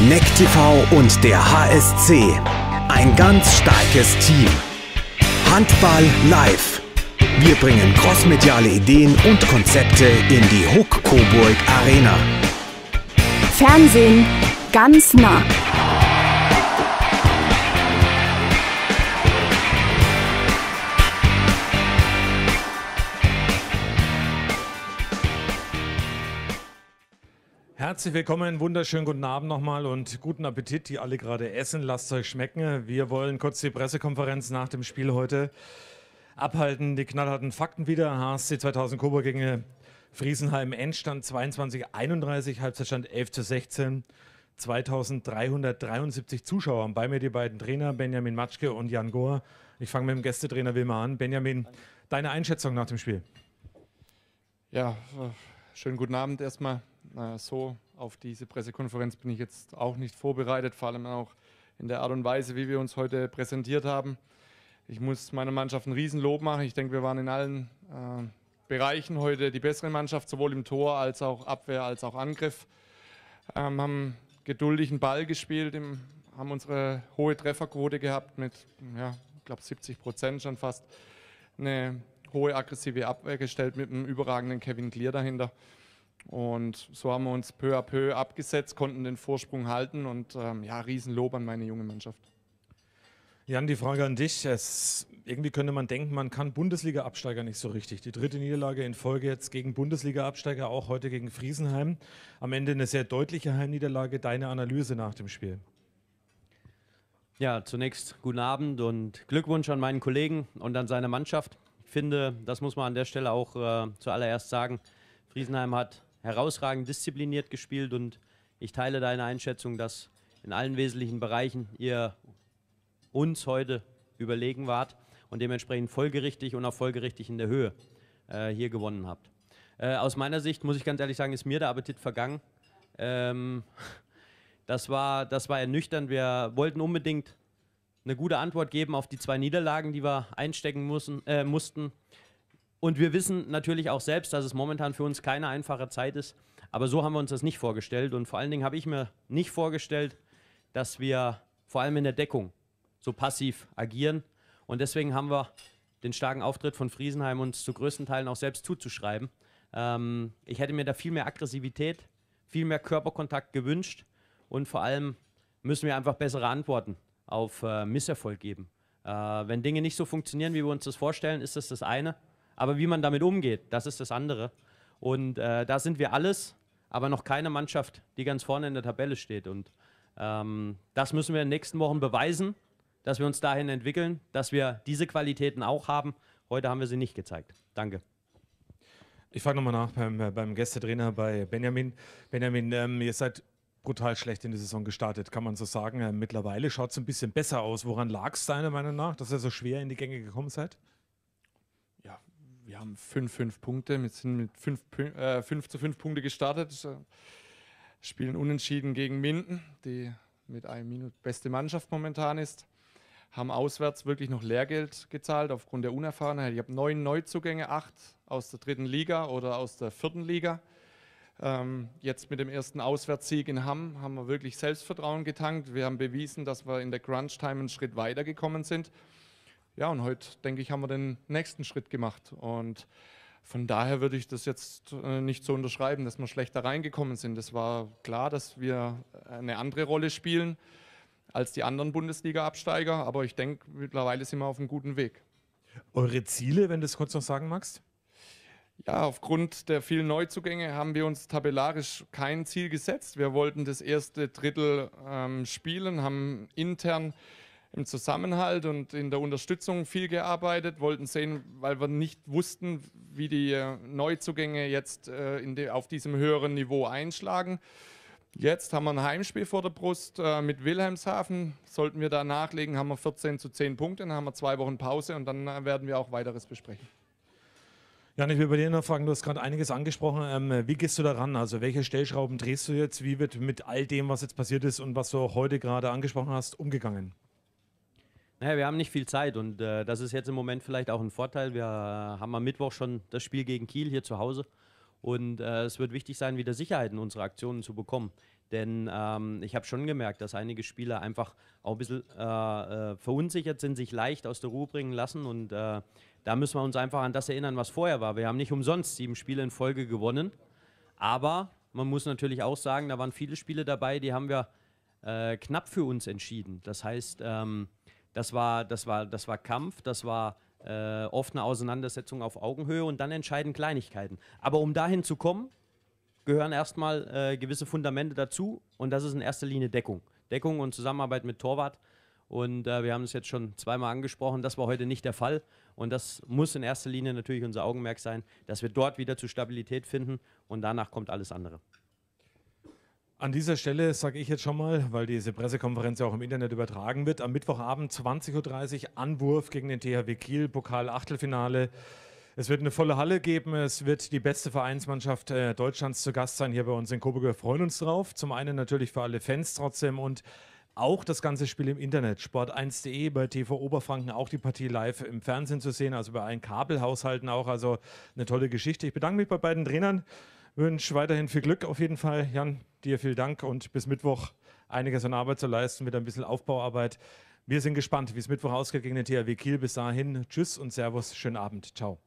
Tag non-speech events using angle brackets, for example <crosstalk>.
NECTV und der HSC. Ein ganz starkes Team. Handball live. Wir bringen crossmediale Ideen und Konzepte in die Huck Coburg Arena. Fernsehen ganz nah. Herzlich willkommen, wunderschönen guten Abend nochmal und guten Appetit, die alle gerade essen. Lasst euch schmecken. Wir wollen kurz die Pressekonferenz nach dem Spiel heute abhalten. Die knallharten Fakten wieder. HSC 2000 Coburg gegen Friesenheim. Endstand 22:31, Halbzeitstand 11 zu 16. 2373 Zuschauer. Und bei mir die beiden Trainer, Benjamin Matschke und Jan Gohr. Ich fange mit dem Gästetrainer Wilma an. Benjamin, deine Einschätzung nach dem Spiel? Ja, schönen guten Abend erstmal äh, so auf diese Pressekonferenz bin ich jetzt auch nicht vorbereitet, vor allem auch in der Art und Weise, wie wir uns heute präsentiert haben. Ich muss meiner Mannschaft ein Riesenlob machen. Ich denke, wir waren in allen äh, Bereichen heute die bessere Mannschaft, sowohl im Tor als auch Abwehr als auch Angriff. Ähm, haben geduldigen Ball gespielt, im, haben unsere hohe Trefferquote gehabt mit, ja, ich glaube 70 Prozent schon fast. Eine hohe aggressive Abwehr gestellt mit einem überragenden Kevin Clear dahinter. Und so haben wir uns peu à peu abgesetzt, konnten den Vorsprung halten und ähm, ja, Riesenlob an meine junge Mannschaft. Jan, die Frage an dich. Es, irgendwie könnte man denken, man kann Bundesliga-Absteiger nicht so richtig. Die dritte Niederlage in Folge jetzt gegen Bundesliga-Absteiger, auch heute gegen Friesenheim. Am Ende eine sehr deutliche Heimniederlage. Deine Analyse nach dem Spiel? Ja, zunächst guten Abend und Glückwunsch an meinen Kollegen und an seine Mannschaft. Ich finde, das muss man an der Stelle auch äh, zuallererst sagen. Friesenheim hat herausragend diszipliniert gespielt und ich teile deine Einschätzung, dass in allen wesentlichen Bereichen ihr uns heute überlegen wart und dementsprechend folgerichtig und auch folgerichtig in der Höhe äh, hier gewonnen habt. Äh, aus meiner Sicht muss ich ganz ehrlich sagen, ist mir der Appetit vergangen. Ähm, <laughs> das, war, das war ernüchternd. Wir wollten unbedingt eine gute Antwort geben auf die zwei Niederlagen, die wir einstecken müssen, äh, mussten. Und wir wissen natürlich auch selbst, dass es momentan für uns keine einfache Zeit ist. Aber so haben wir uns das nicht vorgestellt. Und vor allen Dingen habe ich mir nicht vorgestellt, dass wir vor allem in der Deckung so passiv agieren. Und deswegen haben wir den starken Auftritt von Friesenheim uns zu größten Teilen auch selbst zuzuschreiben. Ähm, ich hätte mir da viel mehr Aggressivität, viel mehr Körperkontakt gewünscht. Und vor allem müssen wir einfach bessere Antworten auf äh, Misserfolg geben. Äh, wenn Dinge nicht so funktionieren, wie wir uns das vorstellen, ist das das eine. Aber wie man damit umgeht, das ist das andere. Und äh, da sind wir alles, aber noch keine Mannschaft, die ganz vorne in der Tabelle steht. Und ähm, das müssen wir in den nächsten Wochen beweisen, dass wir uns dahin entwickeln, dass wir diese Qualitäten auch haben. Heute haben wir sie nicht gezeigt. Danke. Ich frage nochmal nach beim, äh, beim Gästetrainer bei Benjamin. Benjamin, ähm, ihr seid brutal schlecht in die Saison gestartet, kann man so sagen. Äh, mittlerweile schaut es ein bisschen besser aus. Woran lag es deiner Meinung nach, dass ihr so schwer in die Gänge gekommen seid? wir haben 5-5 Punkte. Wir sind mit 5 äh, fünf zu fünf Punkte gestartet. Spielen unentschieden gegen Minden, die mit einem Minute beste Mannschaft momentan ist. Haben auswärts wirklich noch Lehrgeld gezahlt aufgrund der Unerfahrenheit. Ich habe neun Neuzugänge, acht aus der dritten Liga oder aus der vierten Liga. Ähm, jetzt mit dem ersten Auswärtssieg in Hamm haben wir wirklich Selbstvertrauen getankt. Wir haben bewiesen, dass wir in der Crunch-Time einen Schritt weitergekommen sind ja, und heute, denke ich, haben wir den nächsten Schritt gemacht. Und von daher würde ich das jetzt äh, nicht so unterschreiben, dass wir schlechter reingekommen sind. Es war klar, dass wir eine andere Rolle spielen als die anderen Bundesliga-Absteiger, aber ich denke, mittlerweile sind wir auf einem guten Weg. Eure Ziele, wenn du es kurz noch sagen magst? Ja, aufgrund der vielen Neuzugänge haben wir uns tabellarisch kein Ziel gesetzt. Wir wollten das erste Drittel ähm, spielen, haben intern im Zusammenhalt und in der Unterstützung viel gearbeitet, wollten sehen, weil wir nicht wussten, wie die äh, Neuzugänge jetzt äh, die, auf diesem höheren Niveau einschlagen. Jetzt haben wir ein Heimspiel vor der Brust äh, mit Wilhelmshaven. Sollten wir da nachlegen, haben wir 14 zu 10 Punkte, dann haben wir zwei Wochen Pause und dann äh, werden wir auch weiteres besprechen. Jan, ich will bei dir noch fragen, du hast gerade einiges angesprochen. Ähm, wie gehst du daran? Also welche Stellschrauben drehst du jetzt? Wie wird mit all dem, was jetzt passiert ist und was du heute gerade angesprochen hast, umgegangen? Naja, wir haben nicht viel Zeit und äh, das ist jetzt im Moment vielleicht auch ein Vorteil. Wir haben am Mittwoch schon das Spiel gegen Kiel hier zu Hause und äh, es wird wichtig sein, wieder Sicherheit in unserer Aktionen zu bekommen. Denn ähm, ich habe schon gemerkt, dass einige Spieler einfach auch ein bisschen äh, äh, verunsichert sind, sich leicht aus der Ruhe bringen lassen. Und äh, da müssen wir uns einfach an das erinnern, was vorher war. Wir haben nicht umsonst sieben Spiele in Folge gewonnen. Aber man muss natürlich auch sagen, da waren viele Spiele dabei, die haben wir äh, knapp für uns entschieden. Das heißt, ähm, das war, das war, das war Kampf, das war äh, oft eine Auseinandersetzung auf Augenhöhe und dann entscheiden Kleinigkeiten. Aber um dahin zu kommen, gehören erstmal äh, gewisse Fundamente dazu und das ist in erster Linie Deckung. Deckung und Zusammenarbeit mit Torwart. Und äh, wir haben es jetzt schon zweimal angesprochen, das war heute nicht der Fall. Und das muss in erster Linie natürlich unser Augenmerk sein, dass wir dort wieder zu Stabilität finden und danach kommt alles andere. An dieser Stelle sage ich jetzt schon mal, weil diese Pressekonferenz ja auch im Internet übertragen wird, am Mittwochabend 20.30 Uhr Anwurf gegen den THW Kiel, Pokal-Achtelfinale. Es wird eine volle Halle geben, es wird die beste Vereinsmannschaft äh, Deutschlands zu Gast sein hier bei uns in Coburg. Wir freuen uns drauf. Zum einen natürlich für alle Fans trotzdem und auch das ganze Spiel im Internet, sport1.de, bei TV Oberfranken auch die Partie live im Fernsehen zu sehen, also bei allen Kabelhaushalten auch. Also eine tolle Geschichte. Ich bedanke mich bei beiden Trainern. Wünsche weiterhin viel Glück auf jeden Fall. Jan, dir vielen Dank und bis Mittwoch einiges an Arbeit zu leisten wieder ein bisschen Aufbauarbeit. Wir sind gespannt, wie es Mittwoch ausgeht gegen den THW Kiel. Bis dahin, tschüss und Servus, schönen Abend. Ciao.